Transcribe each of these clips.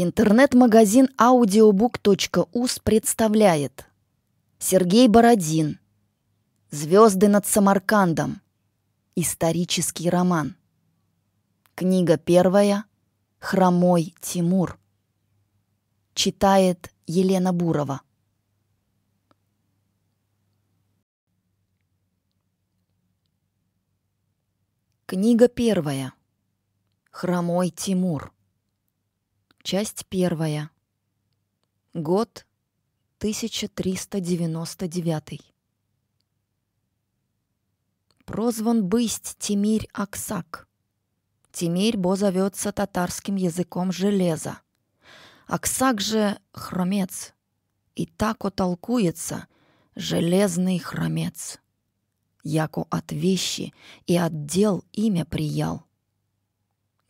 Интернет-магазин audiobook.us представляет Сергей Бородин «Звезды над Самаркандом. Исторический роман». Книга первая «Хромой Тимур». Читает Елена Бурова. Книга первая «Хромой Тимур». Часть первая. Год 1399. Прозван бысть Тимирь Аксак. Тимирь бо зовется татарским языком железо. Аксак же — хромец. И так отолкуется «железный хромец». Яку от вещи и от дел имя приял.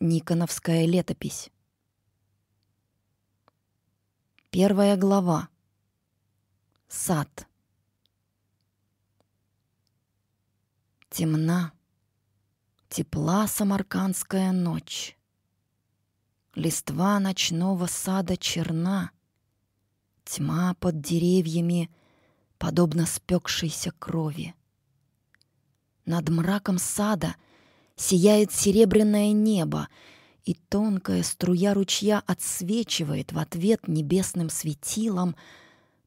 Никоновская летопись. Первая глава. Сад. Темна, тепла самаркандская ночь. Листва ночного сада черна, Тьма под деревьями, подобно спекшейся крови. Над мраком сада сияет серебряное небо — и тонкая струя ручья отсвечивает в ответ небесным светилом,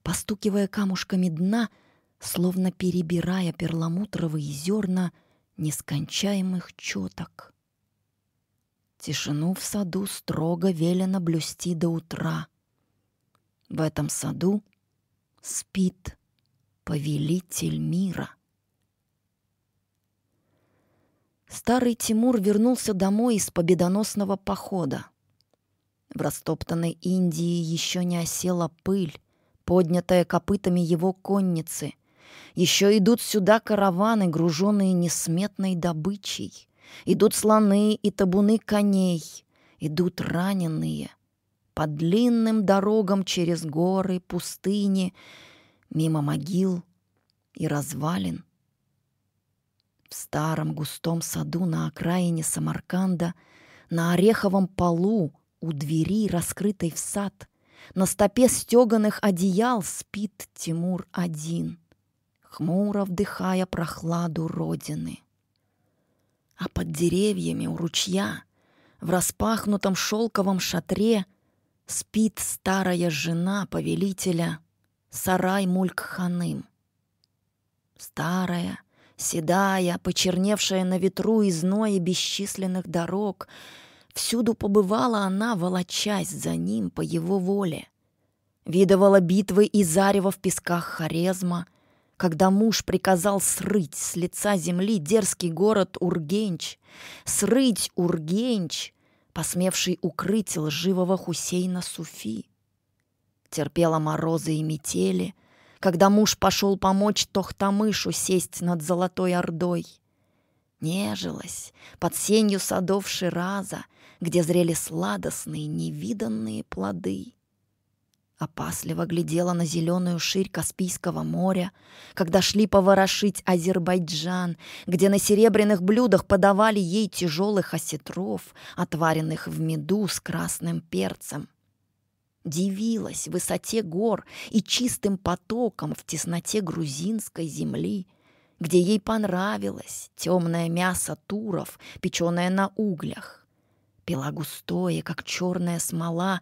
постукивая камушками дна, словно перебирая перламутровые зерна нескончаемых чёток. Тишину в саду строго велено блюсти до утра. В этом саду спит повелитель мира — старый Тимур вернулся домой из победоносного похода. В растоптанной Индии еще не осела пыль, поднятая копытами его конницы. Еще идут сюда караваны, груженные несметной добычей. Идут слоны и табуны коней, идут раненые. По длинным дорогам через горы, пустыни, мимо могил и развалин — старом густом саду на окраине Самарканда, на ореховом полу у двери, раскрытой в сад, на стопе стеганых одеял спит Тимур один, хмуро вдыхая прохладу родины. А под деревьями у ручья, в распахнутом шелковом шатре, спит старая жена повелителя Сарай Мулькханым. Старая, седая, почерневшая на ветру и зное бесчисленных дорог. Всюду побывала она, волочась за ним по его воле. видовала битвы и зарево в песках Хорезма, когда муж приказал срыть с лица земли дерзкий город Ургенч, срыть Ургенч, посмевший укрыть лживого Хусейна Суфи. Терпела морозы и метели — когда муж пошел помочь Тохтамышу сесть над Золотой Ордой. Нежилась под сенью садов Шираза, где зрели сладостные невиданные плоды. Опасливо глядела на зеленую ширь Каспийского моря, когда шли поворошить Азербайджан, где на серебряных блюдах подавали ей тяжелых осетров, отваренных в меду с красным перцем дивилась высоте гор и чистым потоком в тесноте грузинской земли, где ей понравилось темное мясо туров, печеное на углях. Пила густое, как черная смола,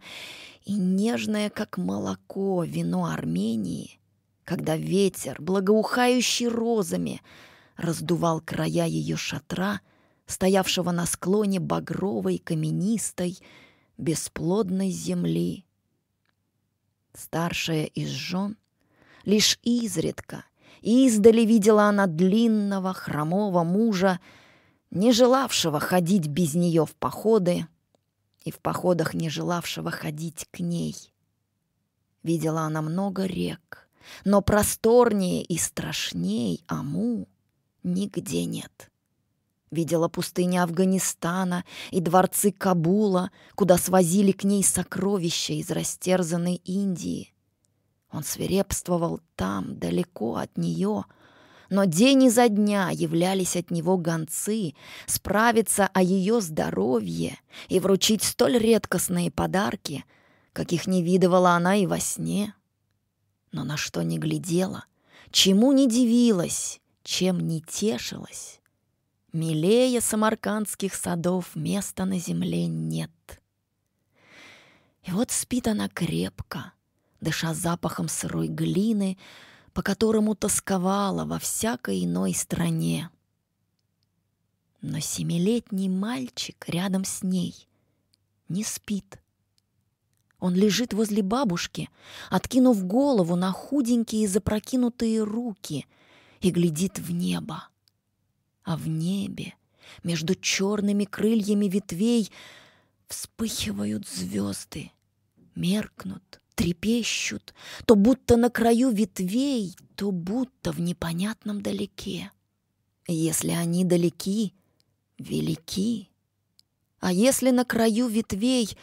и нежное, как молоко, вино Армении, когда ветер, благоухающий розами, раздувал края ее шатра, стоявшего на склоне багровой, каменистой, бесплодной земли Старшая из жен лишь изредка, издали видела она длинного, хромого мужа, не желавшего ходить без нее в походы и в походах не желавшего ходить к ней. Видела она много рек, но просторнее и страшней Аму нигде нет. Видела пустыни Афганистана и дворцы Кабула, куда свозили к ней сокровища из растерзанной Индии. Он свирепствовал там, далеко от нее, но день изо дня являлись от него гонцы справиться о ее здоровье и вручить столь редкостные подарки, каких не видывала она и во сне. Но на что не глядела, чему не дивилась, чем не тешилась. Милее самаркандских садов места на земле нет. И вот спит она крепко, дыша запахом сырой глины, по которому тосковала во всякой иной стране. Но семилетний мальчик рядом с ней не спит. Он лежит возле бабушки, откинув голову на худенькие запрокинутые руки и глядит в небо а в небе, между черными крыльями ветвей, вспыхивают звезды, меркнут, трепещут, то будто на краю ветвей, то будто в непонятном далеке. Если они далеки, велики. А если на краю ветвей,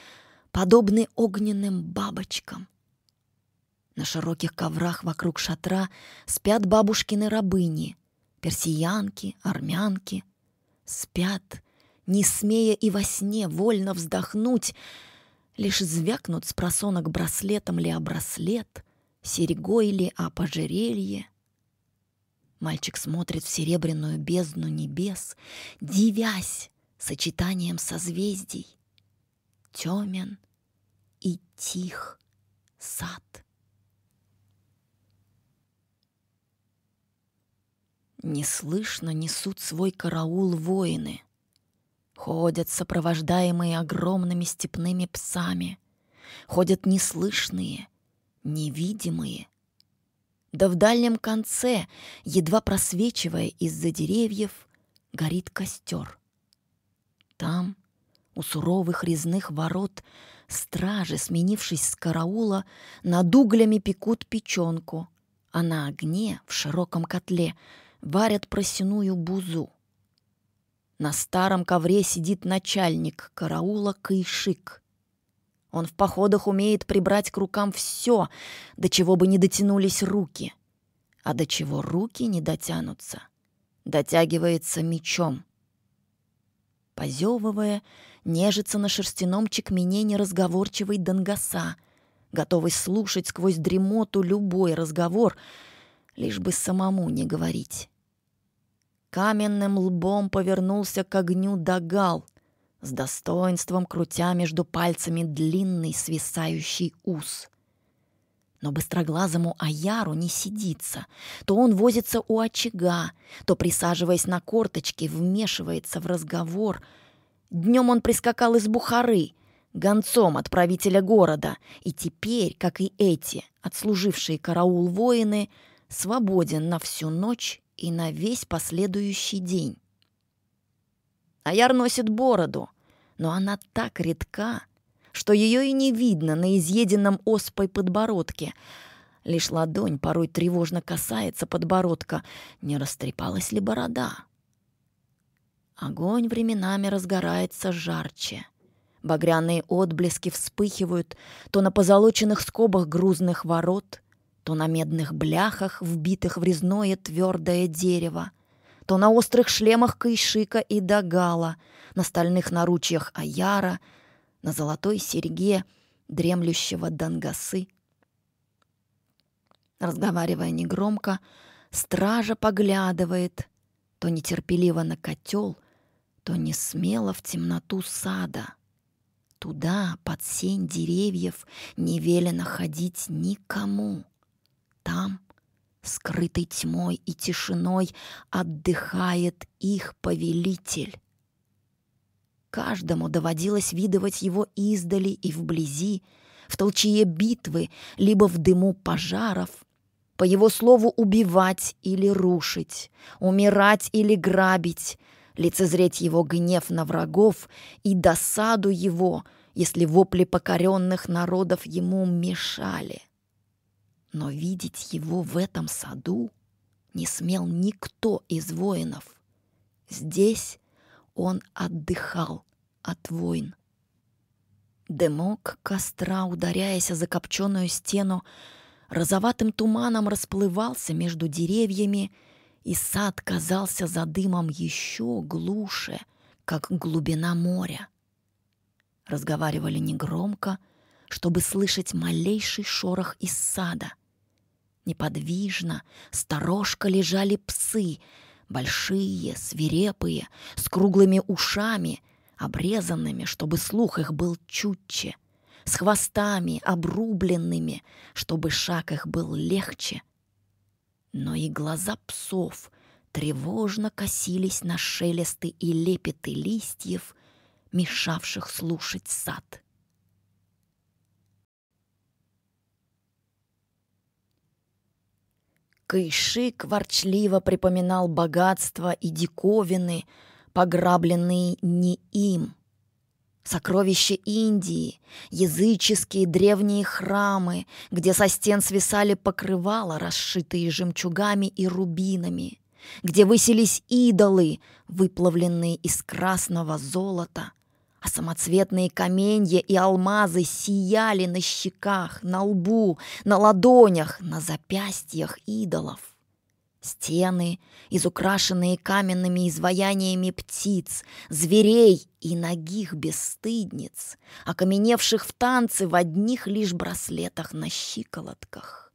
подобны огненным бабочкам — на широких коврах вокруг шатра спят бабушкины рабыни персиянки, армянки, спят, не смея и во сне вольно вздохнуть, лишь звякнут с просонок браслетом ли о браслет, серегой ли о пожерелье. Мальчик смотрит в серебряную бездну небес, дивясь сочетанием созвездий. Темен и тих сад — Неслышно несут свой караул воины. Ходят сопровождаемые огромными степными псами. Ходят неслышные, невидимые. Да в дальнем конце, едва просвечивая из-за деревьев, горит костер. Там, у суровых резных ворот, стражи, сменившись с караула, над углями пекут печенку, а на огне в широком котле — варят просяную бузу. На старом ковре сидит начальник караула Кайшик. Он в походах умеет прибрать к рукам все, до чего бы не дотянулись руки. А до чего руки не дотянутся, дотягивается мечом. Позевывая, нежится на шерстяном чекмене неразговорчивый Донгоса, готовый слушать сквозь дремоту любой разговор — лишь бы самому не говорить. Каменным лбом повернулся к огню догал, с достоинством крутя между пальцами длинный свисающий ус. Но быстроглазому Аяру не сидится. То он возится у очага, то, присаживаясь на корточки, вмешивается в разговор. Днем он прискакал из Бухары — гонцом от правителя города, и теперь, как и эти, отслужившие караул воины, свободен на всю ночь и на весь последующий день. Аяр носит бороду, но она так редка, что ее и не видно на изъеденном оспой подбородке. Лишь ладонь порой тревожно касается подбородка, не растрепалась ли борода. Огонь временами разгорается жарче. Багряные отблески вспыхивают то на позолоченных скобах грузных ворот — то на медных бляхах, вбитых в резное твердое дерево, то на острых шлемах Кайшика и Дагала, на стальных наручьях Аяра, на золотой серьге дремлющего Дангасы. Разговаривая негромко, стража поглядывает то нетерпеливо на котел, то не смело в темноту сада. Туда, под сень деревьев, не велено ходить никому — там, скрытой тьмой и тишиной, отдыхает их повелитель. Каждому доводилось видывать его издали и вблизи, в толчье битвы, либо в дыму пожаров, по его слову убивать или рушить, умирать или грабить, лицезреть его гнев на врагов и досаду его, если вопли покоренных народов ему мешали но видеть его в этом саду не смел никто из воинов. Здесь он отдыхал от войн. Дымок костра, ударяясь о закопченную стену, розоватым туманом расплывался между деревьями, и сад казался за дымом еще глуше, как глубина моря. Разговаривали негромко, чтобы слышать малейший шорох из сада. Неподвижно, сторожко лежали псы, большие, свирепые, с круглыми ушами, обрезанными, чтобы слух их был чутче, с хвостами, обрубленными, чтобы шаг их был легче. Но и глаза псов тревожно косились на шелесты и лепеты листьев, мешавших слушать сад. Кайшик ворчливо припоминал богатства и диковины, пограбленные не им. Сокровища Индии, языческие древние храмы, где со стен свисали покрывала, расшитые жемчугами и рубинами, где выселись идолы, выплавленные из красного золота, а самоцветные каменья и алмазы сияли на щеках, на лбу, на ладонях, на запястьях идолов. Стены, изукрашенные каменными изваяниями птиц, зверей и ногих бесстыдниц, окаменевших в танце в одних лишь браслетах на щиколотках.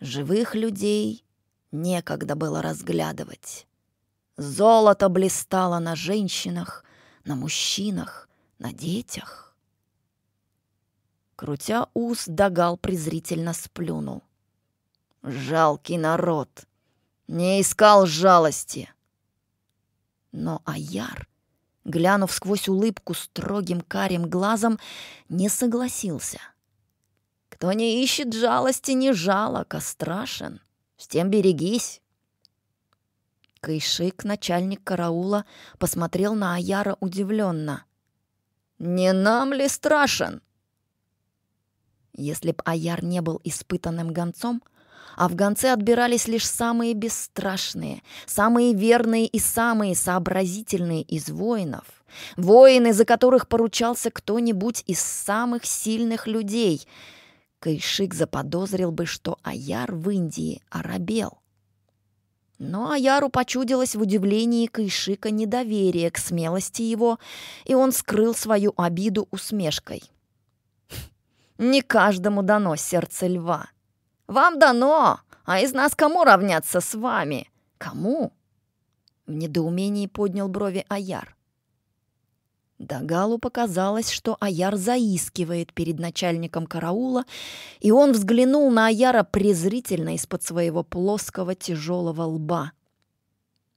Живых людей некогда было разглядывать. Золото блистало на женщинах, на мужчинах, на детях. Крутя ус, Дагал презрительно сплюнул. «Жалкий народ! Не искал жалости!» Но Аяр, глянув сквозь улыбку строгим карим глазом, не согласился. «Кто не ищет жалости, не жалок, а страшен. С тем берегись!» Кайшик, начальник караула, посмотрел на Аяра удивленно. «Не нам ли страшен?» Если б Аяр не был испытанным гонцом, а в гонце отбирались лишь самые бесстрашные, самые верные и самые сообразительные из воинов, воины, за которых поручался кто-нибудь из самых сильных людей, Кайшик заподозрил бы, что Аяр в Индии оробел. Но Аяру почудилось в удивлении Кайшика недоверие к смелости его, и он скрыл свою обиду усмешкой. «Хм, «Не каждому дано сердце льва. Вам дано, а из нас кому равняться с вами? Кому?» В недоумении поднял брови Аяр. Дагалу показалось, что Аяр заискивает перед начальником караула, и он взглянул на Аяра презрительно из-под своего плоского тяжелого лба.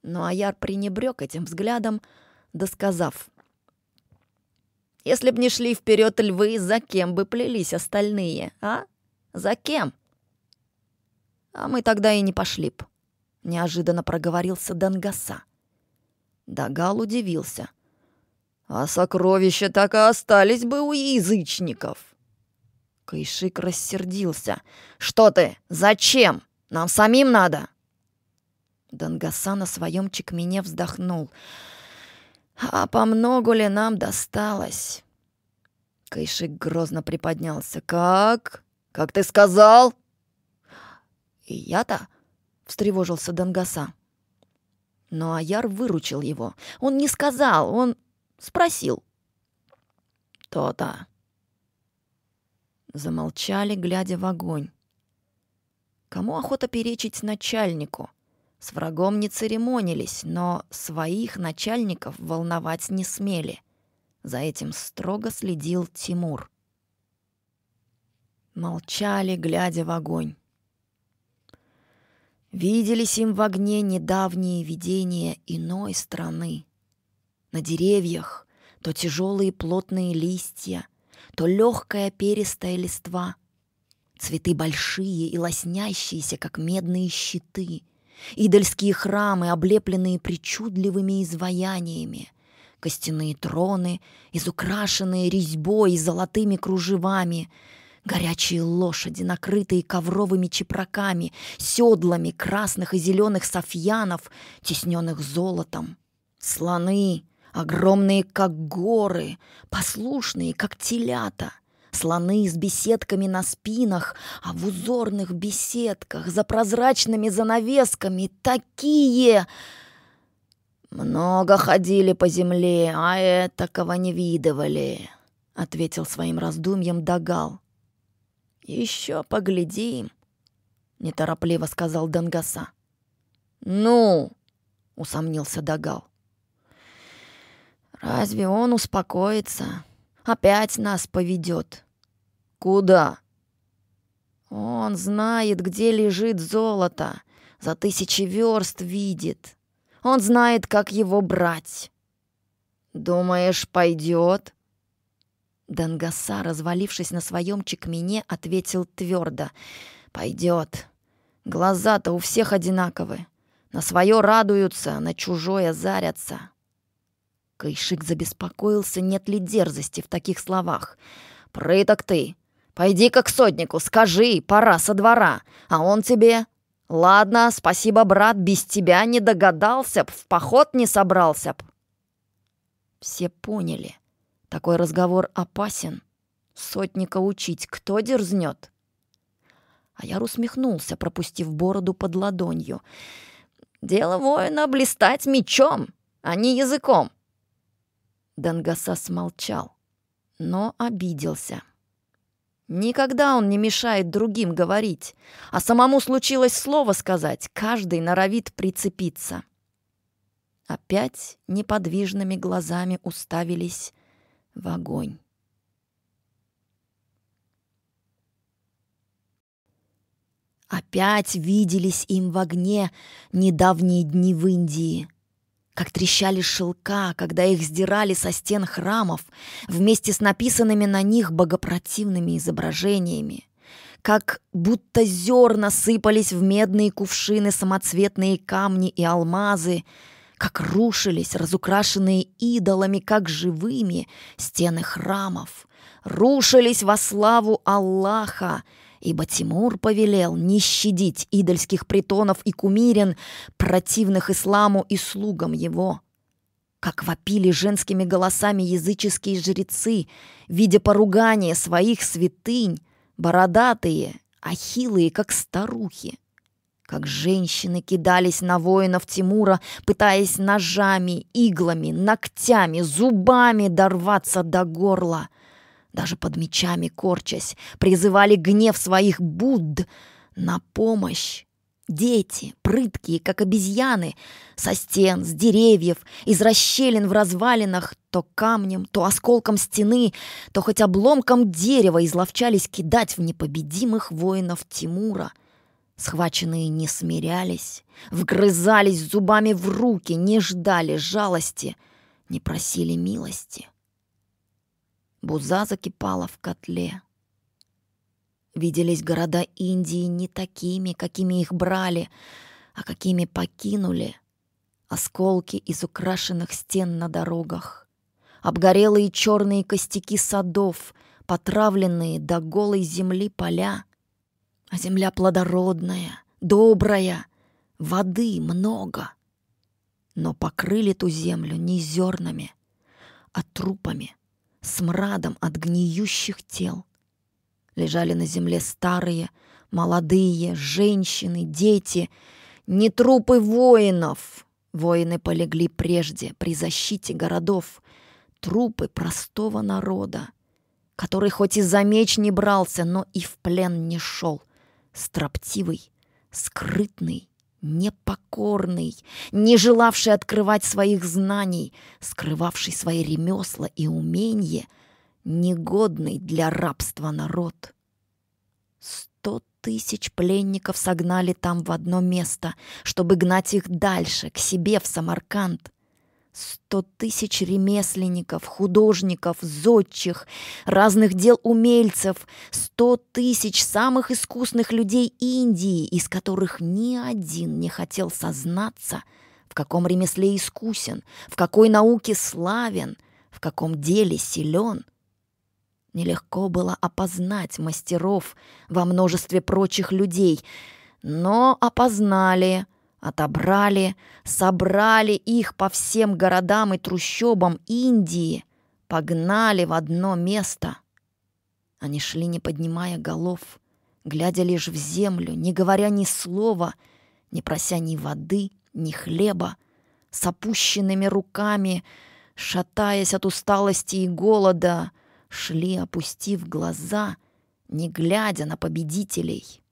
Но Аяр пренебрег этим взглядом, досказав. «Если б не шли вперед львы, за кем бы плелись остальные, а? За кем?» «А мы тогда и не пошли б», — неожиданно проговорился Дангаса. Дагал удивился — а сокровища так и остались бы у язычников. Кайшик рассердился. «Что ты? Зачем? Нам самим надо!» Дангаса на своем чекмене вздохнул. «А по многу ли нам досталось?» Кайшик грозно приподнялся. «Как? Как ты сказал?» «И я-то?» — встревожился Дангаса. Но Аяр выручил его. Он не сказал, он Спросил. То-то. Замолчали, глядя в огонь. Кому охота перечить начальнику? С врагом не церемонились, но своих начальников волновать не смели. За этим строго следил Тимур. Молчали, глядя в огонь. Виделись им в огне недавние видения иной страны. На деревьях то тяжелые плотные листья, то легкая перистая листва. Цветы большие и лоснящиеся, как медные щиты. Идольские храмы, облепленные причудливыми изваяниями. Костяные троны, изукрашенные резьбой и золотыми кружевами. Горячие лошади, накрытые ковровыми чепраками, седлами красных и зеленых софьянов, тесненных золотом. Слоны, Огромные, как горы, послушные, как телята. Слоны с беседками на спинах, а в узорных беседках за прозрачными занавесками такие... «Много ходили по земле, а этакого не видывали», — ответил своим раздумьем Дагал. «Еще поглядим», — неторопливо сказал Дангаса. «Ну!» — усомнился Дагал. Разве он успокоится? Опять нас поведет. Куда? Он знает, где лежит золото. За тысячи верст видит. Он знает, как его брать. Думаешь, пойдет? Дангаса, развалившись на своем чекмене, ответил твердо. Пойдет. Глаза-то у всех одинаковы. На свое радуются, на чужое зарятся. Кайшик забеспокоился, нет ли дерзости в таких словах. «Прыток ты! Пойди-ка к сотнику, скажи, пора со двора, а он тебе...» «Ладно, спасибо, брат, без тебя не догадался б, в поход не собрался б». Все поняли. Такой разговор опасен. Сотника учить кто дерзнет? А я усмехнулся, пропустив бороду под ладонью. «Дело воина — блистать мечом, а не языком. Дангаса смолчал, но обиделся. Никогда он не мешает другим говорить, а самому случилось слово сказать, каждый норовит прицепиться. Опять неподвижными глазами уставились в огонь. Опять виделись им в огне недавние дни в Индии — как трещали шелка, когда их сдирали со стен храмов вместе с написанными на них богопротивными изображениями, как будто зерна сыпались в медные кувшины самоцветные камни и алмазы, как рушились, разукрашенные идолами, как живыми, стены храмов, рушились во славу Аллаха, ибо Тимур повелел не щадить идольских притонов и кумирен, противных исламу и слугам его. Как вопили женскими голосами языческие жрецы, видя поругание своих святынь, бородатые, ахилые, как старухи. Как женщины кидались на воинов Тимура, пытаясь ножами, иглами, ногтями, зубами дорваться до горла — даже под мечами корчась, призывали гнев своих Будд на помощь. Дети, прыткие, как обезьяны, со стен, с деревьев, из расщелин в развалинах, то камнем, то осколком стены, то хоть обломком дерева изловчались кидать в непобедимых воинов Тимура. Схваченные не смирялись, вгрызались зубами в руки, не ждали жалости, не просили милости. Буза закипала в котле. Виделись города Индии не такими, какими их брали, а какими покинули. Осколки из украшенных стен на дорогах, обгорелые черные костяки садов, потравленные до голой земли поля. А земля плодородная, добрая, воды много. Но покрыли ту землю не зернами, а трупами — с мрадом от гниющих тел. Лежали на земле старые, молодые, женщины, дети, не трупы воинов. Воины полегли прежде при защите городов, трупы простого народа, который хоть и за меч не брался, но и в плен не шел, строптивый, скрытный непокорный, не желавший открывать своих знаний, скрывавший свои ремесла и умения, негодный для рабства народ. Сто тысяч пленников согнали там в одно место, чтобы гнать их дальше, к себе в Самарканд. Сто тысяч ремесленников, художников, зодчих, разных дел умельцев, сто тысяч самых искусных людей Индии, из которых ни один не хотел сознаться, в каком ремесле искусен, в какой науке славен, в каком деле силен. Нелегко было опознать мастеров во множестве прочих людей, но опознали — Отобрали, собрали их по всем городам и трущобам Индии, погнали в одно место. Они шли, не поднимая голов, глядя лишь в землю, не говоря ни слова, не прося ни воды, ни хлеба, с опущенными руками, шатаясь от усталости и голода, шли, опустив глаза, не глядя на победителей.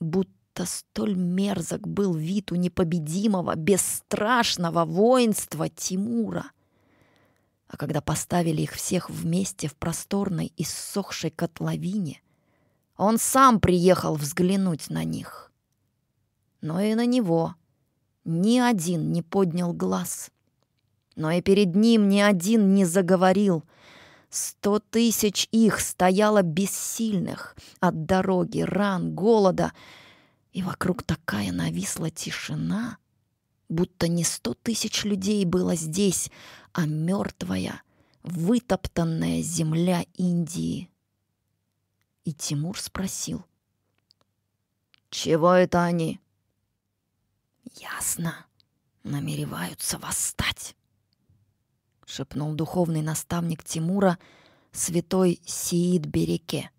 Будто это столь мерзок был вид у непобедимого, бесстрашного воинства Тимура. А когда поставили их всех вместе в просторной и ссохшей котловине, он сам приехал взглянуть на них. Но и на него ни один не поднял глаз. Но и перед ним ни один не заговорил — Сто тысяч их стояло бессильных от дороги, ран, голода — и вокруг такая нависла тишина, будто не сто тысяч людей было здесь, а мертвая, вытоптанная земля Индии. И Тимур спросил. «Чего это они?» «Ясно. Намереваются восстать», — шепнул духовный наставник Тимура, святой Сиид Береке.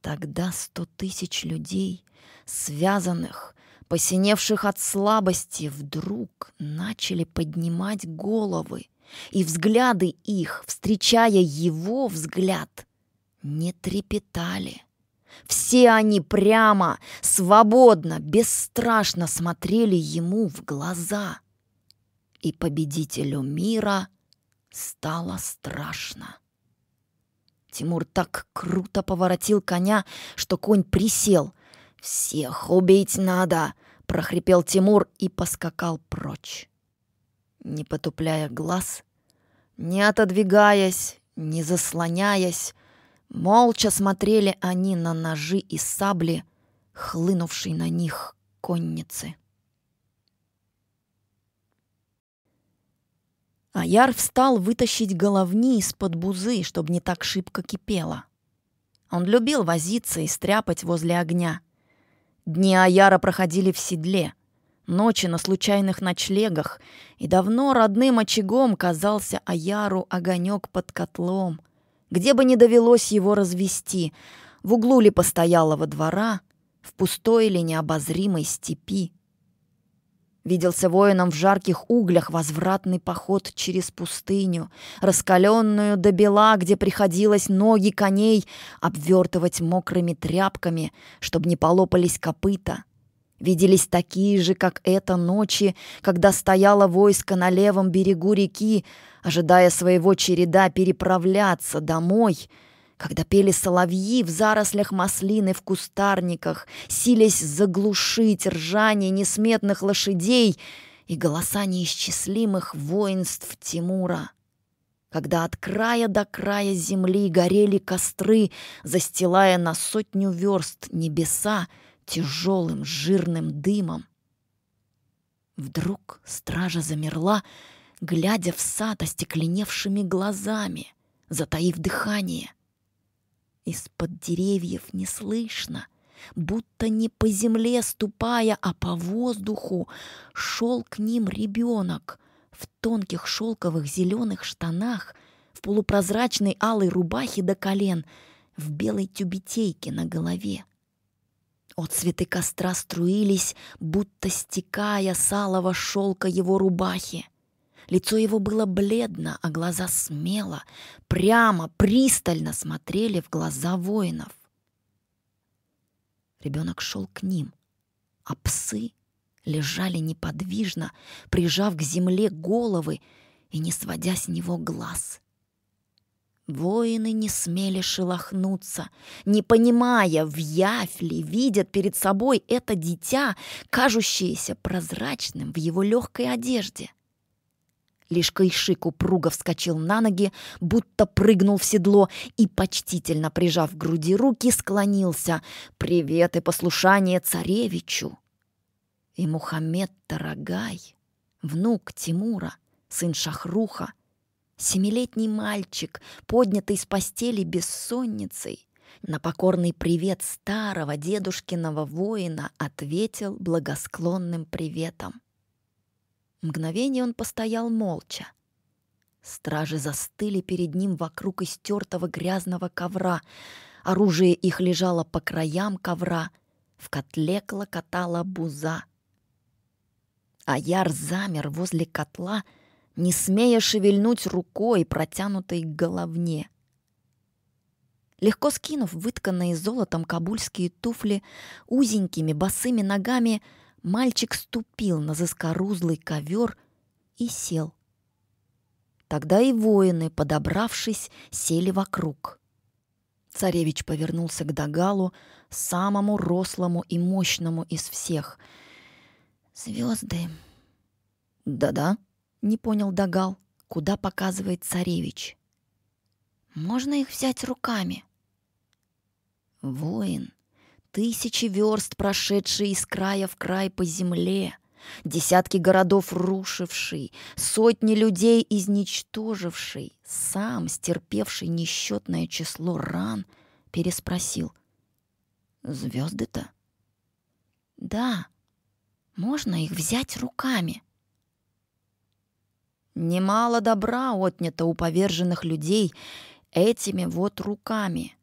Тогда сто тысяч людей связанных, посиневших от слабости, вдруг начали поднимать головы, и взгляды их, встречая его взгляд, не трепетали. Все они прямо, свободно, бесстрашно смотрели ему в глаза. И победителю мира стало страшно. Тимур так круто поворотил коня, что конь присел — «Всех убить надо!» — прохрипел Тимур и поскакал прочь. Не потупляя глаз, не отодвигаясь, не заслоняясь, молча смотрели они на ножи и сабли, хлынувшей на них конницы. Аяр встал вытащить головни из-под бузы, чтобы не так шибко кипело. Он любил возиться и стряпать возле огня — Дни Аяра проходили в седле, ночи на случайных ночлегах, и давно родным очагом казался Аяру огонек под котлом, где бы не довелось его развести, в углу ли постоялого двора, в пустой или необозримой степи. Виделся воинам в жарких углях возвратный поход через пустыню, раскаленную до бела, где приходилось ноги коней обвертывать мокрыми тряпками, чтобы не полопались копыта. Виделись такие же, как это, ночи, когда стояло войско на левом берегу реки, ожидая своего череда переправляться домой — когда пели соловьи в зарослях маслины в кустарниках, сились заглушить ржание несметных лошадей и голоса неисчислимых воинств Тимура, когда от края до края земли горели костры, застилая на сотню верст небеса тяжелым жирным дымом. Вдруг стража замерла, глядя в сад остекленевшими глазами, затаив дыхание. Из-под деревьев не слышно, будто не по земле ступая, а по воздуху, шел к ним ребенок в тонких шелковых зеленых штанах, в полупрозрачной алой рубахе до колен, в белой тюбетейке на голове. От цветы костра струились, будто стекая с шелка его рубахи. Лицо его было бледно, а глаза смело, прямо, пристально смотрели в глаза воинов. Ребенок шел к ним, а псы лежали неподвижно, прижав к земле головы и не сводя с него глаз. Воины не смели шелохнуться, не понимая, в явь видят перед собой это дитя, кажущееся прозрачным в его легкой одежде. Лишь Кайшик упруго вскочил на ноги, будто прыгнул в седло и, почтительно прижав к груди руки, склонился. «Привет и послушание царевичу!» И Мухаммед Тарагай, внук Тимура, сын Шахруха, семилетний мальчик, поднятый с постели бессонницей, на покорный привет старого дедушкиного воина ответил благосклонным приветом. Мгновение он постоял молча. Стражи застыли перед ним вокруг истертого грязного ковра. Оружие их лежало по краям ковра. В котле клокотала буза. Аяр замер возле котла, не смея шевельнуть рукой, протянутой к головне. Легко скинув вытканные золотом кабульские туфли, узенькими босыми ногами — мальчик ступил на заскорузлый ковер и сел. Тогда и воины, подобравшись, сели вокруг. Царевич повернулся к Дагалу, самому рослому и мощному из всех. «Звезды!» «Да-да», — не понял Дагал, куда показывает царевич. «Можно их взять руками?» Воин тысячи верст, прошедшие из края в край по земле, десятки городов рушивший, сотни людей изничтоживший, сам стерпевший несчетное число ран, переспросил. «Звезды-то?» «Да, можно их взять руками». Немало добра отнято у поверженных людей этими вот руками.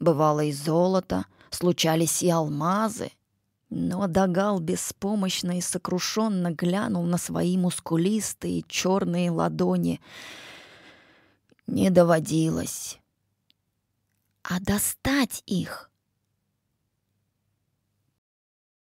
Бывало и золото — случались и алмазы. Но Дагал беспомощно и сокрушенно глянул на свои мускулистые черные ладони. Не доводилось. «А достать их